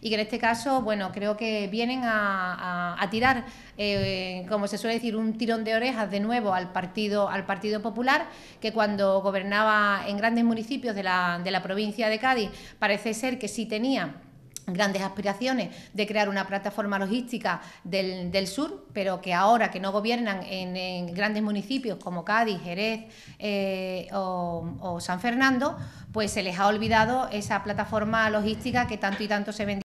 y que en este caso, bueno, creo que vienen a, tirar, eh, como se suele decir, un tirón de orejas de nuevo al Partido, al partido Popular, que cuando gobernaba en grandes municipios de la, provincia de Cádiz, parece ser que sí tenía grandes aspiraciones de crear una plataforma logística del, sur, pero que ahora que no gobiernan en, grandes municipios como Cádiz, Jerez eh, o, o San Fernando, pues se les ha olvidado esa plataforma logística que tanto y tanto se vendía.